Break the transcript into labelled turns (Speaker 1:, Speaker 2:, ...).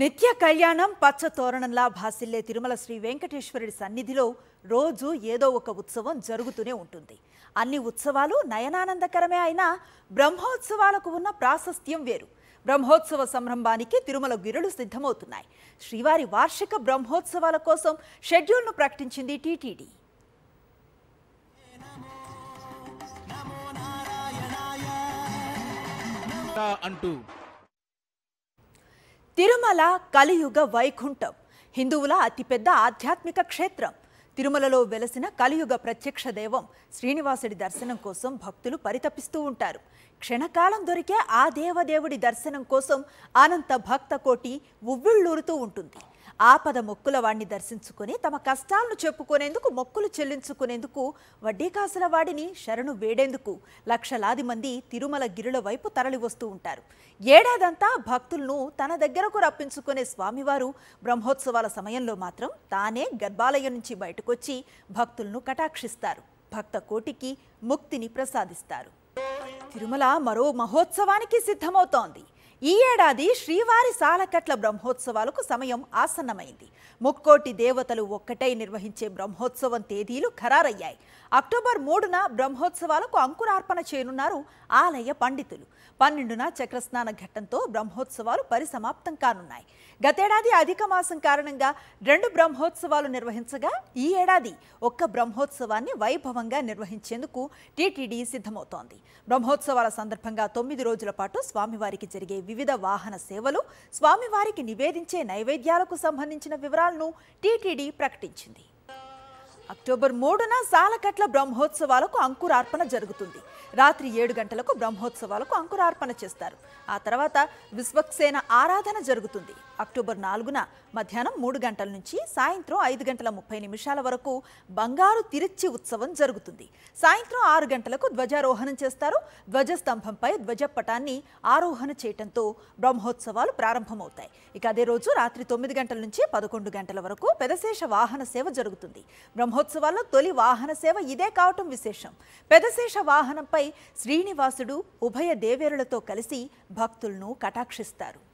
Speaker 1: నిత్య కళ్యాణం పచ్చ తోరణంలా భాసిల్లే తిరుమల శ్రీ వెంకటేశ్వరుడి సన్నిధిలో రోజు ఏదో ఒక ఉత్సవం జరుగుతూనే ఉంటుంది అన్ని ఉత్సవాలు నయనానందకరమే అయినా బ్రహ్మోత్సవాలకు ఉన్న ప్రాశస్త్యం వేరు బ్రహ్మోత్సవ సంరంభానికి తిరుమల గిరులు సిద్ధమవుతున్నాయి శ్రీవారి వార్షిక బ్రహ్మోత్సవాల కోసం షెడ్యూల్ను ప్రకటించింది టీటీడీ అంటూ తిరుమల కలియుగ వైకుంఠం హిందువుల అతిపెద్ద ఆధ్యాత్మిక క్షేత్రం తిరుమలలో వెలసిన కలియుగ ప్రత్యక్ష దైవం శ్రీనివాసుడి దర్శనం కోసం భక్తులు పరితపిస్తూ ఉంటారు క్షణకాలం దొరికే ఆ దేవదేవుడి దర్శనం కోసం అనంత భక్త కోటి ఉవ్విళ్ళూరుతూ ఉంటుంది ఆపద మొక్కుల వాడిని దర్శించుకుని తమ కష్టాలను చెప్పుకునేందుకు మొక్కులు చెల్లించుకునేందుకు వడ్డీ కాసుల వాడిని శరణు వేడేందుకు లక్షలాది మంది తిరుమల గిరుల వైపు తరలివస్తూ ఉంటారు ఏడాదంతా భక్తులను తన దగ్గరకు రప్పించుకునే స్వామివారు బ్రహ్మోత్సవాల సమయంలో మాత్రం తానే గర్భాలయం నుంచి బయటకొచ్చి భక్తులను కటాక్షిస్తారు భక్త కోటికి ముక్తిని ప్రసాదిస్తారు తిరుమల మరో మహోత్సవానికి సిద్ధమవుతోంది ఈ ఏడాది శ్రీవారి సాలకట్ల బ్రహ్మోత్సవాలకు సమయం ఆసన్నమైంది ముక్కోటి దేవతలు ఒక్కటై నిర్వహించే బ్రహ్మోత్సవం తేదీలు ఖరారయ్యాయి అక్టోబర్ మూడున బ్రహ్మోత్సవాలకు అంకురార్పణ చేయనున్నారు ఆలయ పండితులు పన్నెండున చక్రస్నాన ఘట్టంతో బ్రహ్మోత్సవాలు పరిసమాప్తం కానున్నాయి గతేడాది అధిక మాసం కారణంగా రెండు బ్రహ్మోత్సవాలు నిర్వహించగా ఈ ఏడాది ఒక్క బ్రహ్మోత్సవాన్ని వైభవంగా నిర్వహించేందుకు టీటీడీ సిద్ధమవుతోంది బ్రహ్మోత్సవాల సందర్భంగా తొమ్మిది రోజుల పాటు స్వామివారికి జరిగే వివిధ వాహన సేవలు స్వామివారికి నివేదించే నైవేద్యాలకు సంబంధించిన వివరాలను టీటీడీ ప్రకటించింది అక్టోబర్ మూడున సాలకట్ల బ్రహ్మోత్సవాలకు అంకురార్పణ జరుగుతుంది రాత్రి ఏడు గంటలకు బ్రహ్మోత్సవాలకు అంకురార్పణ చేస్తారు ఆ తర్వాత విశ్వక్సేన ఆరాధన జరుగుతుంది అక్టోబర్ నాలుగున మధ్యాహ్నం మూడు గంటల నుంచి సాయంత్రం ఐదు గంటల ముప్పై నిమిషాల వరకు బంగారు తిరిచి ఉత్సవం జరుగుతుంది సాయంత్రం ఆరు గంటలకు ధ్వజారోహణం చేస్తారు ధ్వజస్తంభంపై ధ్వజపటాన్ని ఆరోహణ చేయడంతో బ్రహ్మోత్సవాలు ప్రారంభమవుతాయి ఇక అదే రోజు రాత్రి తొమ్మిది గంటల నుంచి పదకొండు గంటల వరకు పెదశేష వాహన సేవ జరుగుతుంది బ్రహ్మో మహోత్సవాల్లో తొలి వాహన సేవ ఇదే కావటం విశేషం పెదశేష వాహనంపై శ్రీనివాసుడు ఉభయ దేవేరులతో కలిసి భక్తులను కటాక్షిస్తారు